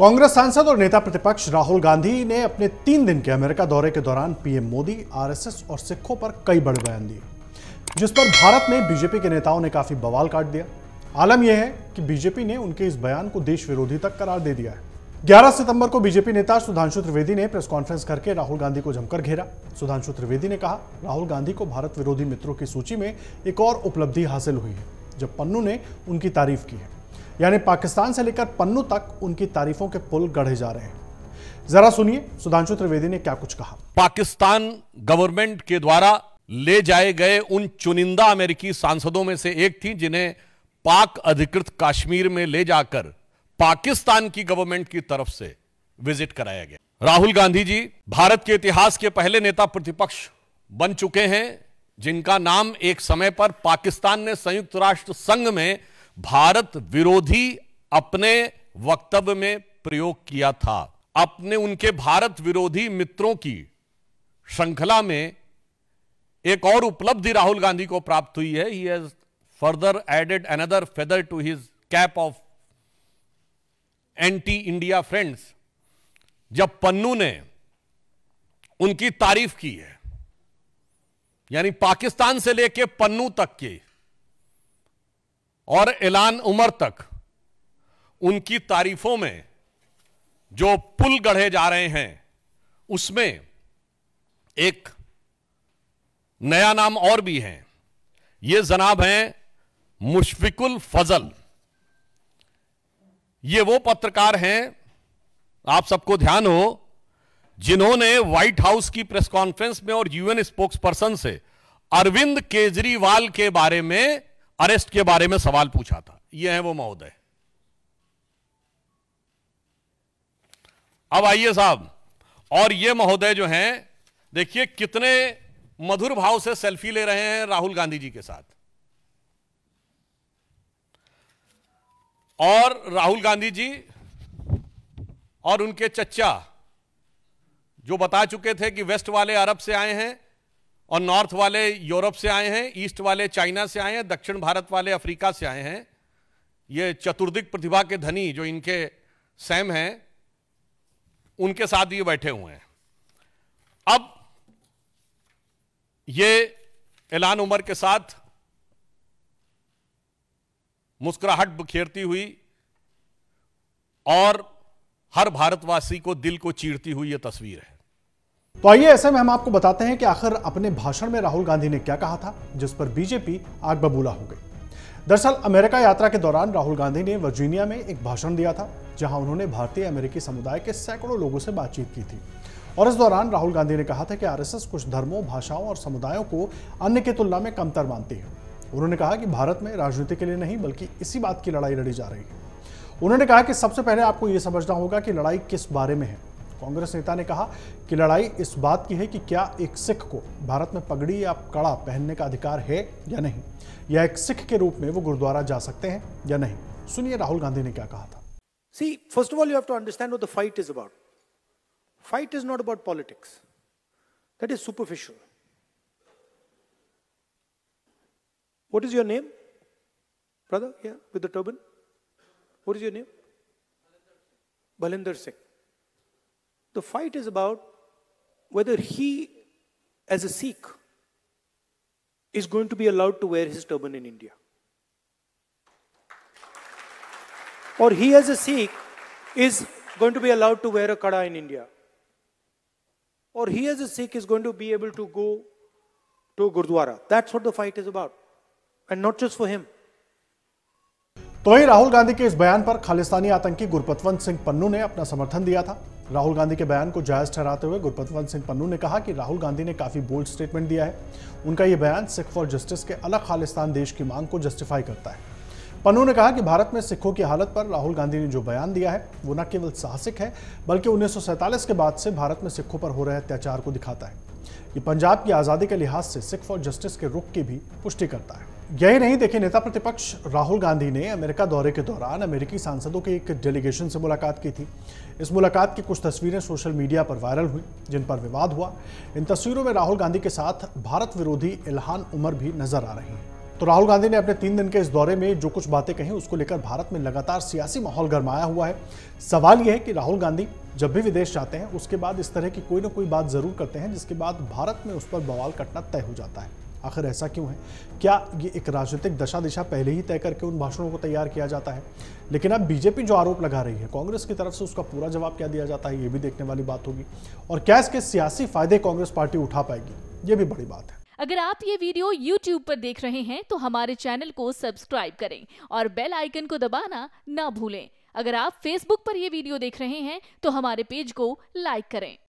कांग्रेस सांसद और नेता प्रतिपक्ष राहुल गांधी ने अपने तीन दिन के अमेरिका दौरे के दौरान पीएम मोदी आरएसएस और सिखों पर कई बड़े बयान दिए जिस पर भारत में बीजेपी के नेताओं ने काफी बवाल काट दिया आलम यह है कि बीजेपी ने उनके इस बयान को देश विरोधी तक करार दे दिया है ग्यारह सितंबर को बीजेपी नेता सुधांशु त्रिवेदी ने प्रेस कॉन्फ्रेंस करके राहुल गांधी को जमकर घेरा सुधांशु त्रिवेदी ने कहा राहुल गांधी को भारत विरोधी मित्रों की सूची में एक और उपलब्धि हासिल हुई है जब पन्नू ने उनकी तारीफ की है यानी पाकिस्तान से लेकर पन्नू तक उनकी तारीफों के पुल गढ़े जा रहे हैं जरा सुनिए सुधांशु त्रिवेदी ने क्या कुछ कहा पाकिस्तान गवर्नमेंट के द्वारा ले जाए गए उन चुनिंदा अमेरिकी सांसदों में से एक थी जिन्हें पाक अधिकृत कश्मीर में ले जाकर पाकिस्तान की गवर्नमेंट की तरफ से विजिट कराया गया राहुल गांधी जी भारत के इतिहास के पहले नेता प्रतिपक्ष बन चुके हैं जिनका नाम एक समय पर पाकिस्तान ने संयुक्त राष्ट्र संघ में भारत विरोधी अपने वक्तव्य में प्रयोग किया था अपने उनके भारत विरोधी मित्रों की श्रृंखला में एक और उपलब्धि राहुल गांधी को प्राप्त हुई है he has further added another feather to his cap of anti India friends जब पन्नू ने उनकी तारीफ की है यानी पाकिस्तान से लेके पन्नू तक के और एलान उमर तक उनकी तारीफों में जो पुल गढ़े जा रहे हैं उसमें एक नया नाम और भी है ये जनाब हैं मुशफिकुल फजल ये वो पत्रकार हैं आप सबको ध्यान हो जिन्होंने व्हाइट हाउस की प्रेस कॉन्फ्रेंस में और यूएन स्पोक्स पर्सन से अरविंद केजरीवाल के बारे में अरेस्ट के बारे में सवाल पूछा था यह है वो महोदय अब आइए साहब और ये महोदय जो हैं देखिए कितने मधुर भाव से सेल्फी ले रहे हैं राहुल गांधी जी के साथ और राहुल गांधी जी और उनके चचा जो बता चुके थे कि वेस्ट वाले अरब से आए हैं और नॉर्थ वाले यूरोप से आए हैं ईस्ट वाले चाइना से आए हैं दक्षिण भारत वाले अफ्रीका से आए हैं ये चतुर्दिक प्रतिभा के धनी जो इनके सैम हैं उनके साथ ये बैठे हुए हैं अब ये ऐलान उमर के साथ मुस्कुराहट बखेरती हुई और हर भारतवासी को दिल को चीरती हुई यह तस्वीर है तो आइए ऐसे में हम आपको बताते हैं कि आखिर अपने भाषण में राहुल गांधी ने क्या कहा था जिस पर बीजेपी आग बबूला हो गई दरअसल अमेरिका यात्रा के दौरान राहुल गांधी ने वर्जीनिया में एक भाषण दिया था जहां उन्होंने भारतीय अमेरिकी समुदाय के सैकड़ों लोगों से बातचीत की थी और इस दौरान राहुल गांधी ने कहा था कि आरएसएस कुछ धर्मों भाषाओं और समुदायों को अन्य की तुलना में कमतर मानती है उन्होंने कहा कि भारत में राजनीति के लिए नहीं बल्कि इसी बात की लड़ाई लड़ी जा रही है उन्होंने कहा कि सबसे पहले आपको यह समझना होगा कि लड़ाई किस बारे में है कांग्रेस नेता ने कहा कि लड़ाई इस बात की है कि क्या एक सिख को भारत में पगड़ी या कड़ा पहनने का अधिकार है या नहीं या एक सिख के रूप में वो गुरुद्वारा जा सकते हैं या नहीं सुनिए राहुल गांधी ने क्या कहा था see first of all you have to understand what the fight is about fight is not about politics that is superficial What is your name brother yeah, with the turban? What is your name? Balinder The fight is about whether he, as a Sikh, is going to be allowed to wear his turban in India. Or he, as a Sikh, is going to be allowed to wear a kada in India. Or he, as a Sikh, is going to be able to go to Gurdwara. That's what the fight is about. And not just for him. तो ही राहुल गांधी के इस बयान पर खालिस्तानी आतंकी गुरपतवंत सिंह पन्नू ने अपना समर्थन दिया था राहुल गांधी के बयान को जायज ठहराते हुए गुरपतवंत सिंह पन्नू ने कहा कि राहुल गांधी ने काफी बोल्ड स्टेटमेंट दिया है उनका यह बयान सिख फॉर जस्टिस के अलग खालिस्तान देश की मांग को जस्टिफाई करता है पन्नू ने कहा कि भारत में सिखों की हालत पर राहुल गांधी ने जो बयान दिया है वो न केवल साहसिक है बल्कि उन्नीस के बाद से भारत में सिखों पर हो रहे अत्याचार को दिखाता है ये पंजाब की आज़ादी के लिहाज से सिख फॉर जस्टिस के रुख की भी पुष्टि करता है यही नहीं देखिए नेता प्रतिपक्ष राहुल गांधी ने अमेरिका दौरे के दौरान अमेरिकी सांसदों के एक डेलीगेशन से मुलाकात की थी इस मुलाकात की कुछ तस्वीरें सोशल मीडिया पर वायरल हुई जिन पर विवाद हुआ इन तस्वीरों में राहुल गांधी के साथ भारत विरोधी इल्हान उमर भी नजर आ रही हैं तो राहुल गांधी ने अपने तीन दिन के इस दौरे में जो कुछ बातें कही उसको लेकर भारत में लगातार सियासी माहौल गरमाया हुआ है सवाल यह है कि राहुल गांधी जब भी विदेश जाते हैं उसके बाद इस तरह की कोई ना कोई बात जरूर करते हैं जिसके बाद भारत में उस पर बवाल कटना तय हो जाता है आखिर ऐसा क्यों है क्या ये एक राजनीतिक दशा दिशा पहले ही तय करके उन भाषणों को तैयार किया जाता है लेकिन अब बीजेपी जो आरोप लगा रही है कांग्रेस की तरफ से उसका पूरा जवाब क्या दिया जाता है ये भी देखने वाली बात होगी और क्या इसके सियासी फायदे कांग्रेस पार्टी उठा पाएगी ये भी बड़ी बात है अगर आप ये वीडियो YouTube पर देख रहे हैं तो हमारे चैनल को सब्सक्राइब करें और बेल आइकन को दबाना ना भूलें अगर आप Facebook पर यह वीडियो देख रहे हैं तो हमारे पेज को लाइक करें